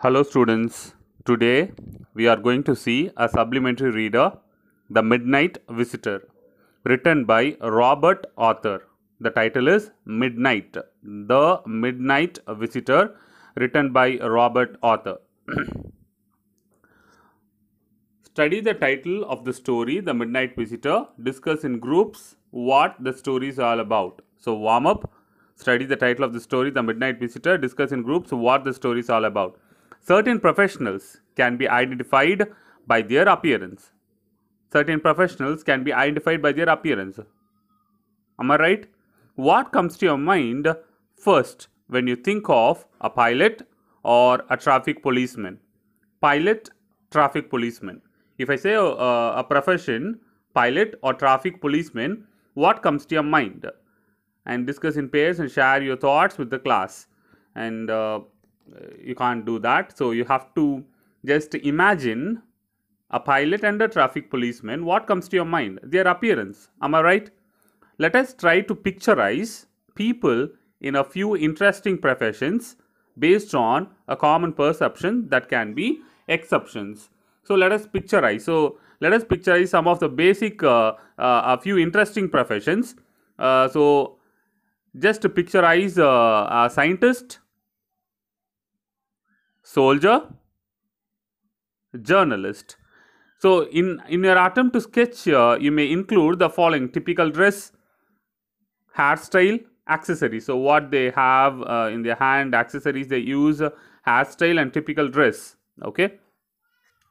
Hello students, today we are going to see a supplementary reader, The Midnight Visitor, written by Robert Arthur. The title is Midnight, The Midnight Visitor, written by Robert Arthur. Study the title of the story, The Midnight Visitor. Discuss in groups what the story is all about. So warm up, study the title of the story, The Midnight Visitor. Discuss in groups what the story is all about. Certain professionals can be identified by their appearance. Certain professionals can be identified by their appearance. Am I right? What comes to your mind first when you think of a pilot or a traffic policeman? Pilot, traffic policeman. If I say uh, a profession, pilot or traffic policeman, what comes to your mind? And discuss in pairs and share your thoughts with the class. And uh, you can't do that so you have to just imagine a pilot and a traffic policeman what comes to your mind their appearance am i right let us try to picturize people in a few interesting professions based on a common perception that can be exceptions so let us pictureize. so let us pictureize some of the basic uh, uh, a few interesting professions uh, so just pictureize uh, a scientist soldier, journalist. So, in, in your attempt to sketch here, you may include the following typical dress, hairstyle, accessory. So, what they have uh, in their hand, accessories they use, uh, hairstyle, and typical dress. Okay.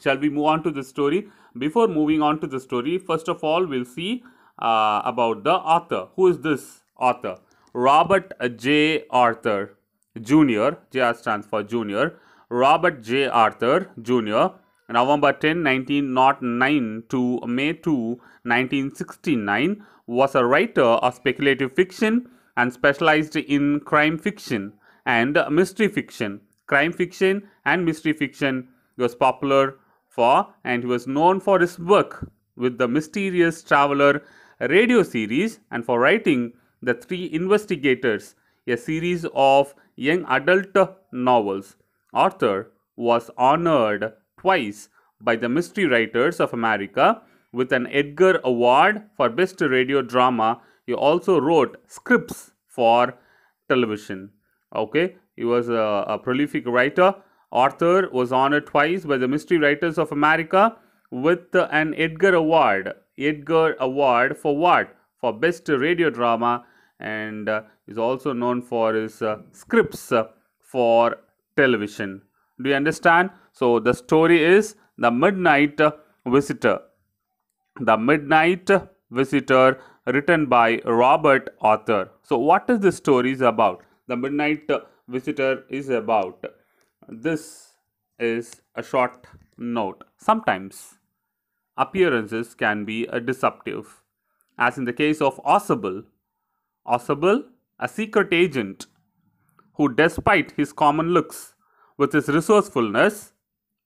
Shall we move on to the story? Before moving on to the story, first of all, we'll see uh, about the author. Who is this author? Robert J. Arthur Jr. J. stands for Jr. Robert J. Arthur Jr. November 10, 1909 to May 2, 1969 was a writer of speculative fiction and specialized in crime fiction and mystery fiction. Crime fiction and mystery fiction he was popular for and he was known for his work with the Mysterious Traveler radio series and for writing The Three Investigators, a series of young adult novels. Arthur was honored twice by the Mystery Writers of America with an Edgar Award for Best Radio Drama. He also wrote scripts for television. Okay, he was a, a prolific writer. Arthur was honored twice by the Mystery Writers of America with an Edgar Award. Edgar Award for what? For Best Radio Drama and uh, is also known for his uh, scripts uh, for television. Do you understand? So, the story is The Midnight Visitor. The Midnight Visitor written by Robert Arthur. So, what is this story is about? The Midnight Visitor is about. This is a short note. Sometimes appearances can be uh, deceptive. As in the case of Ossible, Ossible, a secret agent who, despite his common looks, with his resourcefulness,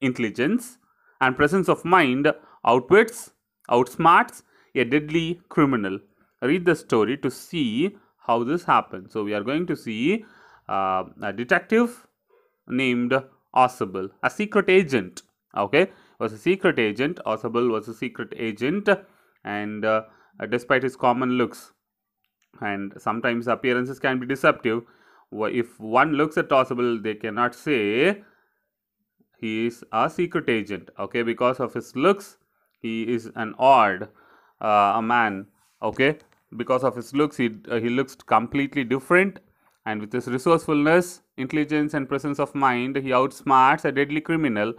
intelligence, and presence of mind, outwits, outsmarts a deadly criminal. Read the story to see how this happened. So, we are going to see uh, a detective named Osable, a secret agent. Okay, was a secret agent. Osable was a secret agent, and uh, despite his common looks, and sometimes appearances can be deceptive if one looks at tossable they cannot say he is a secret agent okay because of his looks he is an odd uh, a man okay because of his looks he uh, he looks completely different and with his resourcefulness intelligence and presence of mind he outsmarts a deadly criminal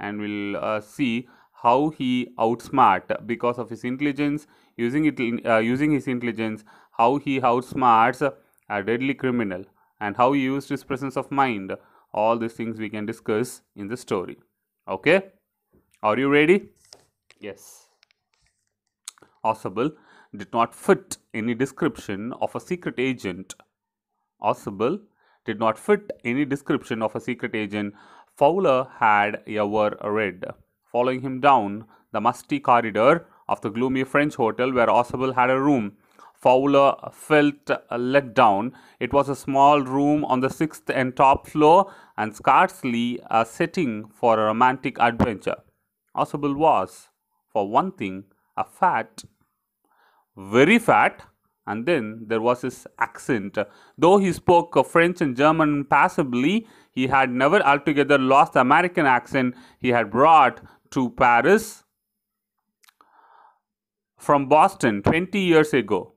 and we'll uh, see how he outsmart because of his intelligence using it uh, using his intelligence how he outsmarts a deadly criminal and how he used his presence of mind. All these things we can discuss in the story. Okay? Are you ready? Yes. Osable did not fit any description of a secret agent. Osable did not fit any description of a secret agent Fowler had ever read. Following him down the musty corridor of the gloomy French hotel where Osable had a room, Fowler felt let down. It was a small room on the sixth and top floor and scarcely a setting for a romantic adventure. Possible was, for one thing, a fat, very fat, and then there was his accent. Though he spoke French and German passably, he had never altogether lost the American accent he had brought to Paris from Boston 20 years ago.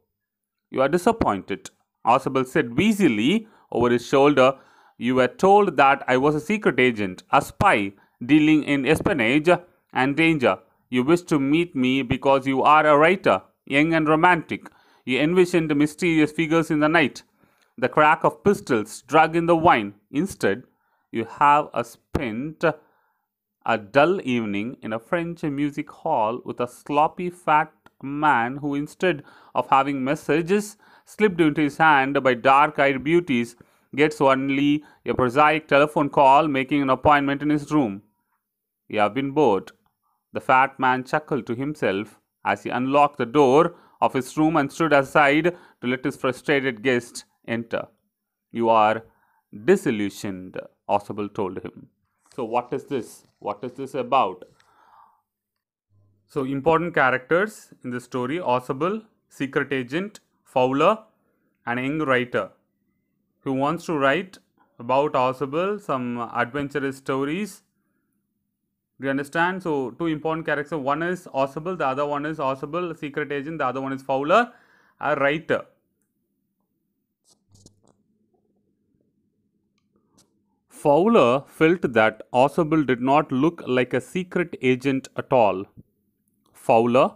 You are disappointed. Asabel said wheezily over his shoulder, You were told that I was a secret agent, a spy, dealing in espionage and danger. You wished to meet me because you are a writer, young and romantic. You envisioned mysterious figures in the night, the crack of pistols drug in the wine. Instead, you have spent a dull evening in a French music hall with a sloppy fat man who, instead of having messages slipped into his hand by dark eyed beauties, gets only a prosaic telephone call making an appointment in his room. You have been bored. The fat man chuckled to himself as he unlocked the door of his room and stood aside to let his frustrated guest enter. You are disillusioned, Osable told him. So, what is this? What is this about? So important characters in the story, Osable, secret agent, Fowler, and young writer who wants to write about Osable, some adventurous stories. Do you understand? So two important characters, one is Osable, the other one is Osable, secret agent, the other one is Fowler, a writer. Fowler felt that Osable did not look like a secret agent at all. Fowler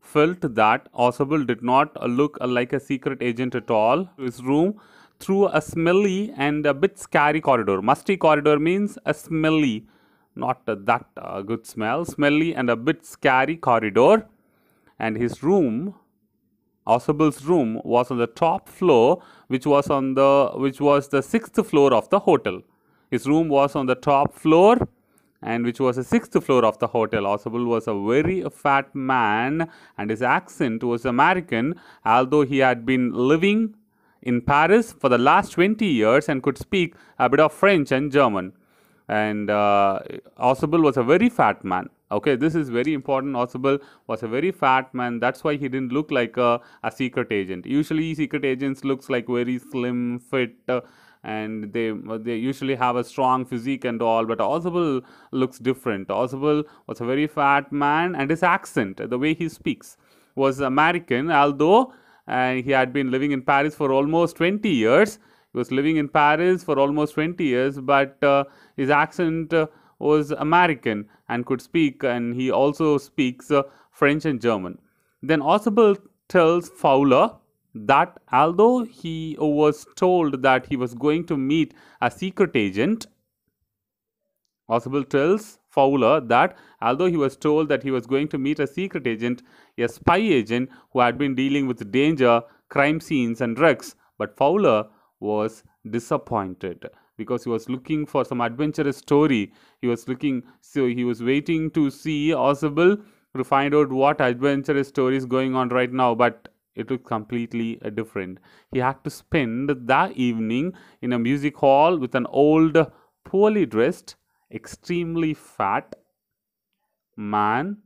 felt that Osable did not look like a secret agent at all. His room through a smelly and a bit scary corridor. Musty corridor means a smelly, not that uh, good smell, smelly and a bit scary corridor. And his room, Osable's room, was on the top floor, which was on the which was the sixth floor of the hotel. His room was on the top floor and which was the sixth floor of the hotel. Oswald was a very fat man and his accent was American, although he had been living in Paris for the last 20 years and could speak a bit of French and German. And uh, was a very fat man. Okay, this is very important. Oswald was a very fat man. That's why he didn't look like a, a secret agent. Usually, secret agents looks like very slim, fit, uh, and they they usually have a strong physique and all but Ozebel looks different Ozebel was a very fat man and his accent the way he speaks was American although uh, he had been living in Paris for almost 20 years he was living in Paris for almost 20 years but uh, his accent uh, was American and could speak and he also speaks uh, French and German then Ozebel tells Fowler that although he was told that he was going to meet a secret agent, Oswald tells Fowler that although he was told that he was going to meet a secret agent, a spy agent who had been dealing with danger, crime scenes and drugs, but Fowler was disappointed because he was looking for some adventurous story. He was looking, so he was waiting to see Oswald to find out what adventurous story is going on right now, but it looked completely uh, different. He had to spend that evening in a music hall with an old, poorly dressed, extremely fat man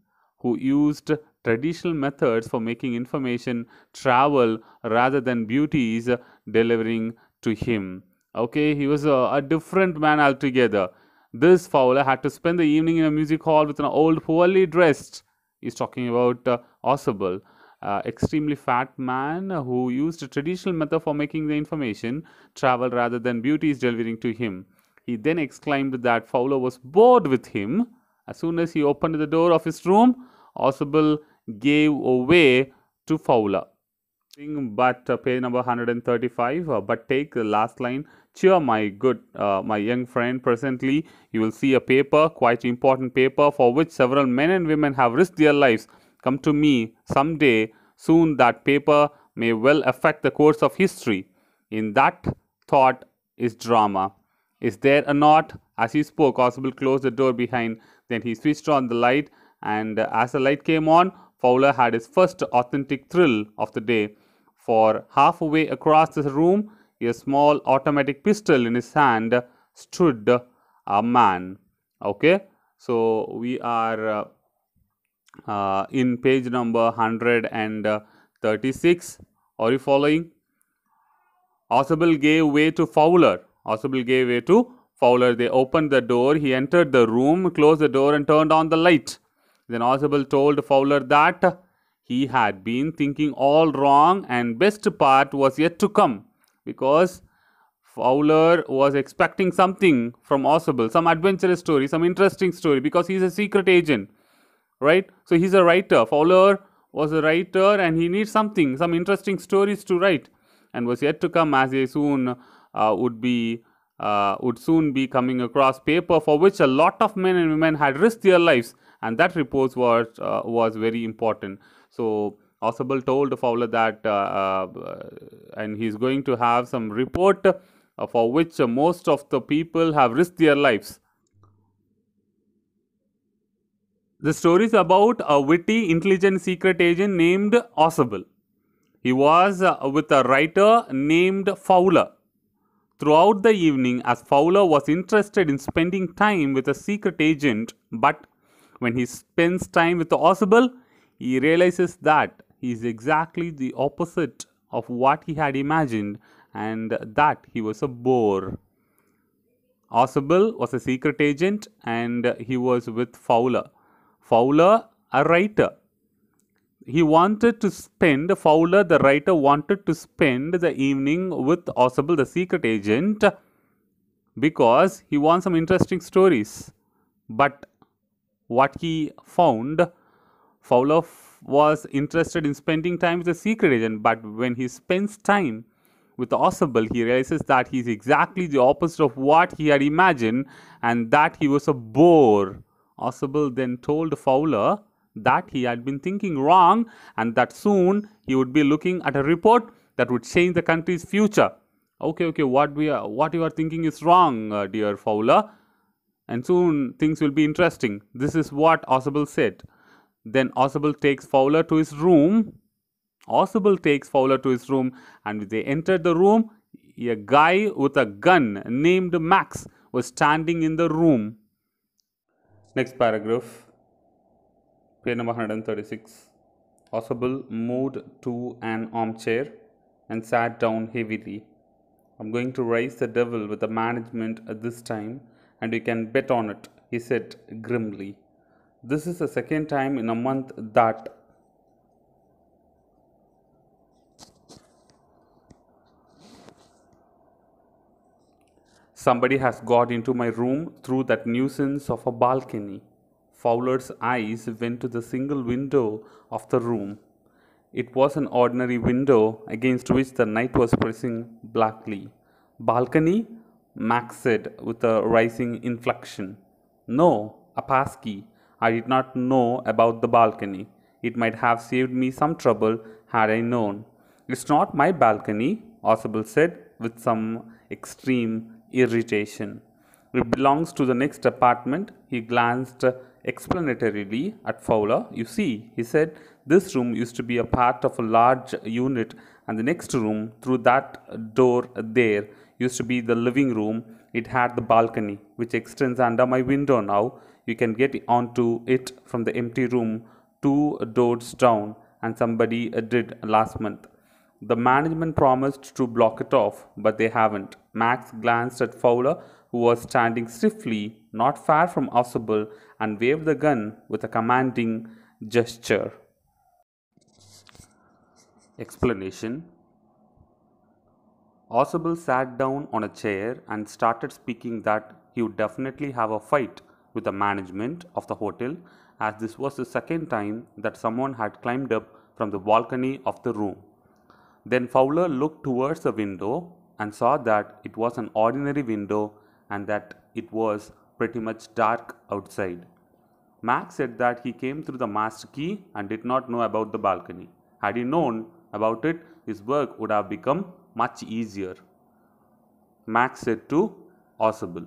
who used traditional methods for making information travel rather than beauty is delivering to him. Okay, he was a different man altogether. This Fowler had to spend the evening in a music hall with an old, poorly dressed. He's talking about uh, uh, extremely fat man who used traditional method for making the information travel rather than beauty is delivering to him. He then exclaimed that Fowler was bored with him. As soon as he opened the door of his room, Osable gave way to Fowler. But uh, page number 135, uh, but take the last line. Cheer, my good, uh, my young friend. Presently, you will see a paper, quite important paper, for which several men and women have risked their lives come to me someday soon that paper may well affect the course of history. In that thought is drama. Is there a knot? As he spoke, Oswald closed the door behind. Then he switched on the light, and as the light came on, Fowler had his first authentic thrill of the day. For halfway across the room, a small automatic pistol in his hand stood a man. Okay, so we are. Uh, uh, in page number 136 are you following Osable gave way to Fowler Osable gave way to Fowler they opened the door he entered the room closed the door and turned on the light then Osable told Fowler that he had been thinking all wrong and best part was yet to come because Fowler was expecting something from Osable, some adventurous story, some interesting story because he is a secret agent right? So, he's a writer, Fowler was a writer and he needs something, some interesting stories to write and was yet to come as he soon uh, would be uh, would soon be coming across paper for which a lot of men and women had risked their lives and that repose was uh, was very important. So Osable told Fowler that uh, uh, and he's going to have some report uh, for which most of the people have risked their lives The story is about a witty, intelligent secret agent named Ossible. He was uh, with a writer named Fowler. Throughout the evening, as Fowler was interested in spending time with a secret agent, but when he spends time with Ossible, he realizes that he is exactly the opposite of what he had imagined and that he was a bore. Ossible was a secret agent and he was with Fowler Fowler a writer. He wanted to spend, Fowler the writer wanted to spend the evening with Osable the secret agent because he wants some interesting stories. But what he found, Fowler was interested in spending time with the secret agent, but when he spends time with Osable, he realizes that he is exactly the opposite of what he had imagined and that he was a bore Osable then told Fowler that he had been thinking wrong and that soon he would be looking at a report that would change the country's future. Okay, okay, what we are, what you are thinking is wrong, uh, dear Fowler, and soon things will be interesting. This is what Osable said. Then Osable takes Fowler to his room. Osable takes Fowler to his room, and they entered the room, a guy with a gun named Max was standing in the room. Next paragraph, page number 136. Osable moved to an armchair and sat down heavily. I'm going to raise the devil with the management at this time and you can bet on it, he said grimly. This is the second time in a month that Somebody has got into my room through that nuisance of a balcony. Fowler's eyes went to the single window of the room. It was an ordinary window against which the night was pressing blackly. Balcony? Max said with a rising inflection. No, Apaski. I did not know about the balcony. It might have saved me some trouble had I known. It's not my balcony, Osable said with some extreme irritation. It belongs to the next apartment. He glanced explanatorily at Fowler. You see, he said, this room used to be a part of a large unit, and the next room through that door there used to be the living room. It had the balcony, which extends under my window now. You can get onto it from the empty room two doors down, and somebody did last month. The management promised to block it off, but they haven't. Max glanced at Fowler, who was standing stiffly, not far from Osable, and waved the gun with a commanding gesture. Explanation Osable sat down on a chair and started speaking that he would definitely have a fight with the management of the hotel, as this was the second time that someone had climbed up from the balcony of the room. Then Fowler looked towards the window and saw that it was an ordinary window and that it was pretty much dark outside. Max said that he came through the master key and did not know about the balcony. Had he known about it, his work would have become much easier. Max said to Osable.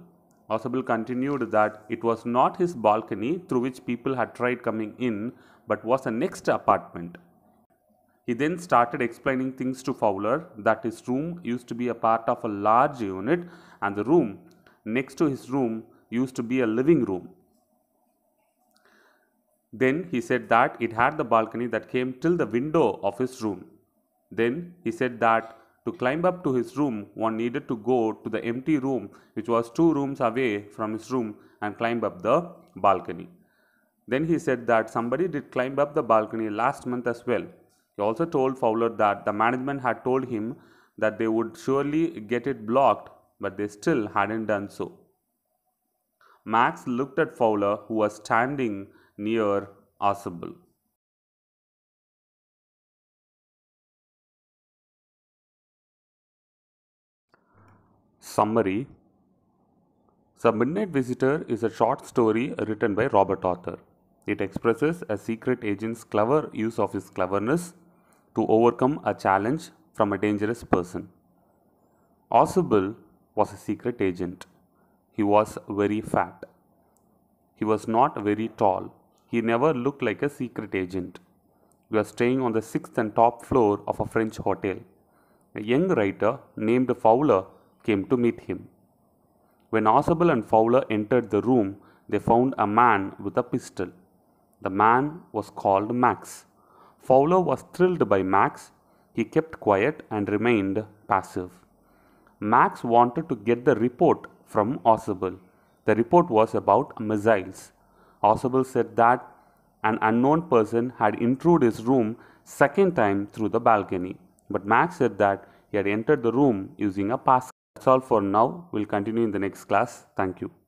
Osable continued that it was not his balcony through which people had tried coming in, but was the next apartment. He then started explaining things to Fowler that his room used to be a part of a large unit and the room next to his room used to be a living room. Then he said that it had the balcony that came till the window of his room. Then he said that to climb up to his room, one needed to go to the empty room, which was two rooms away from his room, and climb up the balcony. Then he said that somebody did climb up the balcony last month as well, he also told Fowler that the management had told him that they would surely get it blocked, but they still hadn't done so. Max looked at Fowler, who was standing near Asable. Summary The Midnight Visitor is a short story written by Robert Arthur. It expresses a secret agent's clever use of his cleverness to overcome a challenge from a dangerous person. Osibel was a secret agent. He was very fat. He was not very tall. He never looked like a secret agent. We are staying on the sixth and top floor of a French hotel. A young writer named Fowler came to meet him. When Osibel and Fowler entered the room, they found a man with a pistol. The man was called Max. Fowler was thrilled by Max. He kept quiet and remained passive. Max wanted to get the report from Osable. The report was about missiles. Osable said that an unknown person had intruded his room second time through the balcony. But Max said that he had entered the room using a pass. That's all for now. We'll continue in the next class. Thank you.